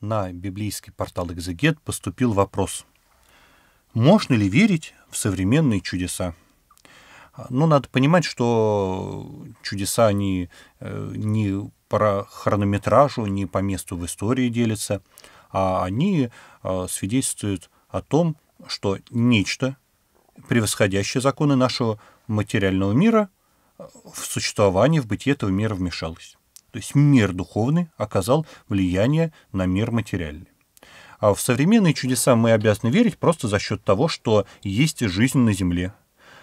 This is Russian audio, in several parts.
на библейский портал «Экзегет» поступил вопрос. Можно ли верить в современные чудеса? Ну, надо понимать, что чудеса, они э, не по хронометражу, не по месту в истории делятся, а они э, свидетельствуют о том, что нечто, превосходящее законы нашего материального мира, э, в существование, в бытие этого мира вмешалось то есть мир духовный, оказал влияние на мир материальный. А в современные чудеса мы обязаны верить просто за счет того, что есть жизнь на Земле,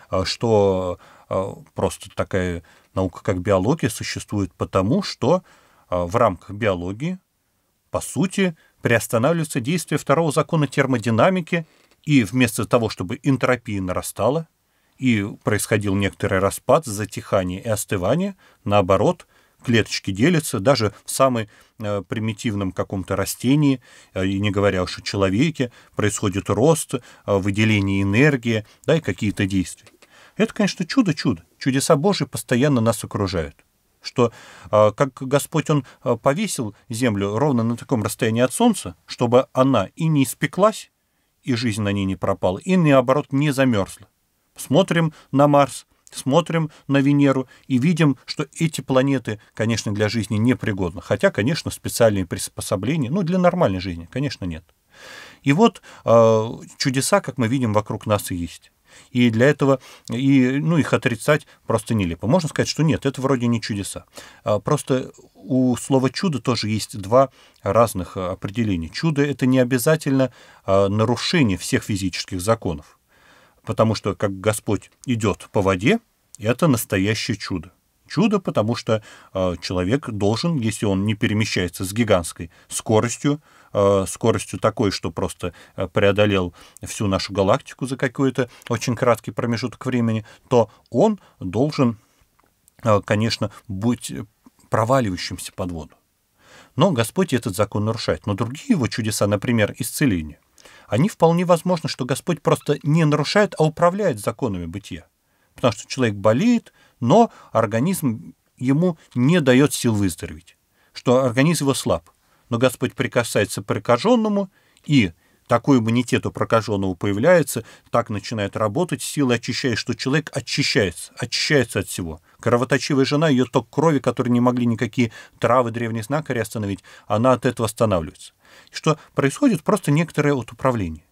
а что а, просто такая наука, как биология, существует потому, что а, в рамках биологии, по сути, приостанавливаются действия второго закона термодинамики, и вместо того, чтобы энтропия нарастала, и происходил некоторый распад, затихание и остывание, наоборот – клеточки делятся, даже в самой э, примитивном каком-то растении, э, и не говоря уж о человеке, происходит рост, э, выделение энергии, да, и какие-то действия. Это, конечно, чудо-чудо. Чудеса Божьи постоянно нас окружают что как Господь Он повесил землю ровно на таком расстоянии от Солнца, чтобы она и не испеклась, и жизнь на ней не пропала, и наоборот не замерзла. Смотрим на Марс, смотрим на Венеру и видим, что эти планеты, конечно, для жизни непригодны. Хотя, конечно, специальные приспособления, ну, для нормальной жизни, конечно, нет. И вот э, чудеса, как мы видим, вокруг нас есть. И для этого и, ну, их отрицать просто нелепо. Можно сказать, что нет, это вроде не чудеса. А, просто у слова чудо тоже есть два разных а, определения. Чудо это не обязательно нарушение всех физических законов потому что как Господь идет по воде, это настоящее чудо. Чудо, потому что э, человек должен, если он не перемещается с гигантской скоростью, э, скоростью такой, что просто а, преодолел всю нашу галактику за какой-то очень краткий промежуток времени, то он должен, э, конечно, быть проваливающимся под воду. Но Господь этот закон нарушает. Но другие его чудеса, например, исцеление, они вполне возможно, что Господь просто не нарушает, а управляет законами бытия. Потому что человек болеет, но организм ему не дает сил выздороветь, что организм его слаб. Но Господь прикасается к прокаженному, и такой иммунитет у прокаженного появляется, так начинает работать, силы очищает, что человек очищается, очищается от всего. Кровоточивая жена, ее ток крови, который не могли никакие травы древних знакарей остановить, она от этого останавливается что происходит просто некоторое от управления.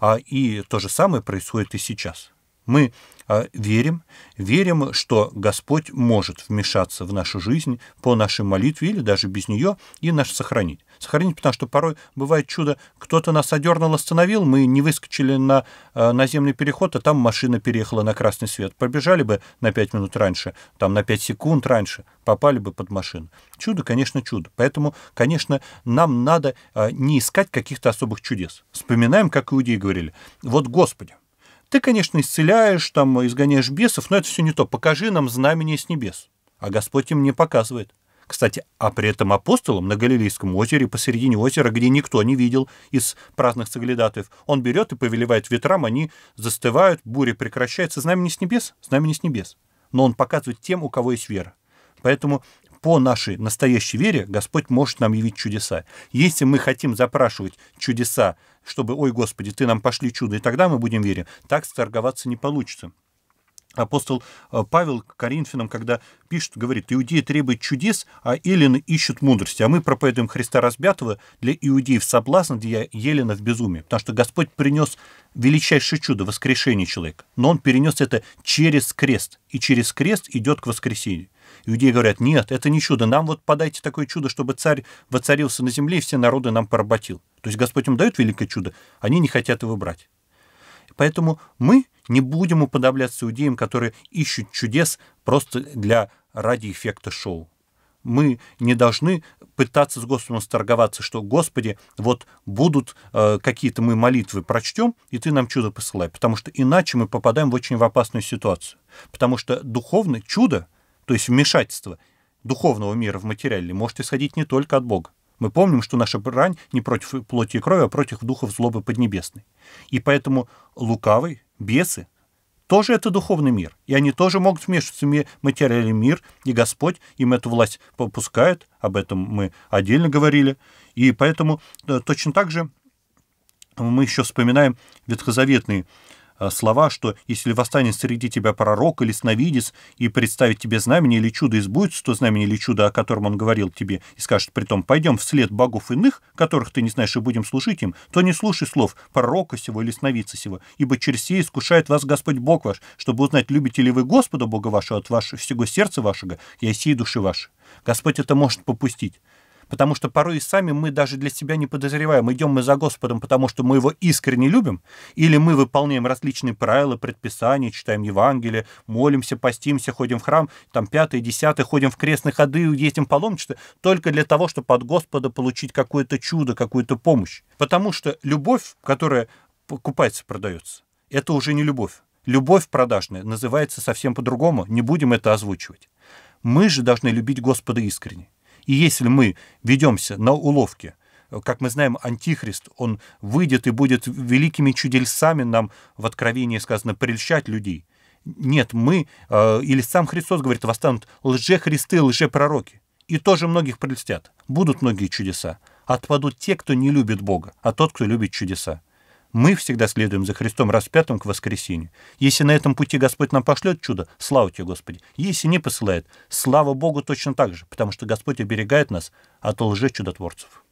А, и то же самое происходит и сейчас. Мы а, верим, верим, что Господь может вмешаться в нашу жизнь по нашей молитве или даже без нее и нас сохранить сохранить, потому что порой бывает чудо, кто-то нас одернул, остановил, мы не выскочили на э, наземный переход, а там машина переехала на красный свет. Побежали бы на 5 минут раньше, там на 5 секунд раньше, попали бы под машину. Чудо, конечно, чудо. Поэтому, конечно, нам надо э, не искать каких-то особых чудес. Вспоминаем, как иудеи говорили, вот Господи, ты, конечно, исцеляешь, там, изгоняешь бесов, но это все не то. Покажи нам знамение с небес. А Господь им не показывает. Кстати, а при этом апостолом на Галилейском озере, посередине озера, где никто не видел из праздных соглядатаев, он берет и повелевает ветрам, они застывают, буря прекращается. Знамени с небес? Знамени с небес. Но он показывает тем, у кого есть вера. Поэтому по нашей настоящей вере Господь может нам явить чудеса. Если мы хотим запрашивать чудеса, чтобы, ой, Господи, Ты нам пошли чудо, и тогда мы будем верить, так торговаться не получится. Апостол э, Павел к Коринфянам, когда пишет, говорит, «Иудеи требуют чудес, а елены ищут мудрости, а мы проповедуем Христа распятого для иудеев соблазн, для еленов безумие». Потому что Господь принес величайшее чудо – воскрешение человека, но Он перенес это через крест, и через крест идет к воскресению. Иудеи говорят, нет, это не чудо, нам вот подайте такое чудо, чтобы царь воцарился на земле, и все народы нам поработил. То есть Господь им дает великое чудо, они не хотят его брать. Поэтому мы не будем уподобляться иудеям, которые ищут чудес просто для ради эффекта шоу. Мы не должны пытаться с Господом сторговаться, что, Господи, вот будут э, какие-то мы молитвы прочтем, и Ты нам чудо посылай, потому что иначе мы попадаем в очень в опасную ситуацию. Потому что духовное чудо, то есть вмешательство духовного мира в материальный, может исходить не только от Бога. Мы помним, что наша брань не против плоти и крови, а против духов злобы поднебесной. И поэтому лукавые бесы, тоже это духовный мир. И они тоже могут вмешиваться в материальный мир, и Господь им эту власть попускает. Об этом мы отдельно говорили. И поэтому э, точно так же мы еще вспоминаем ветхозаветные Э, слова, что если восстанет среди тебя пророк или сновидец и представит тебе знамение или чудо избудется, то знамение или чудо, о котором он говорил тебе, и скажет при том, пойдем вслед богов иных, которых ты не знаешь, и будем служить им, то не слушай слов пророка сего или сновидца сего, ибо через сей искушает вас Господь Бог ваш, чтобы узнать, любите ли вы Господа Бога вашего от вашего, всего сердца вашего и осей души вашей. Господь это может попустить потому что порой и сами мы даже для себя не подозреваем, идем мы за Господом, потому что мы его искренне любим, или мы выполняем различные правила, предписания, читаем Евангелие, молимся, постимся, ходим в храм, там пятое, десятое, ходим в крестные ходы, ездим паломничество, только для того, чтобы от Господа получить какое-то чудо, какую-то помощь. Потому что любовь, которая покупается, продается, это уже не любовь. Любовь продажная называется совсем по-другому, не будем это озвучивать. Мы же должны любить Господа искренне. И если мы ведемся на уловки, как мы знаем, Антихрист, он выйдет и будет великими чудесами нам в Откровении сказано прельщать людей. Нет, мы, э, или сам Христос говорит, восстанут лжехристы, лжепророки. И тоже многих прельстят. Будут многие чудеса. Отпадут те, кто не любит Бога, а тот, кто любит чудеса. Мы всегда следуем за Христом распятым к воскресению. Если на этом пути Господь нам пошлет чудо, слава тебе, Господи. Если не посылает, слава Богу точно так же, потому что Господь оберегает нас от лжечудотворцев. чудотворцев.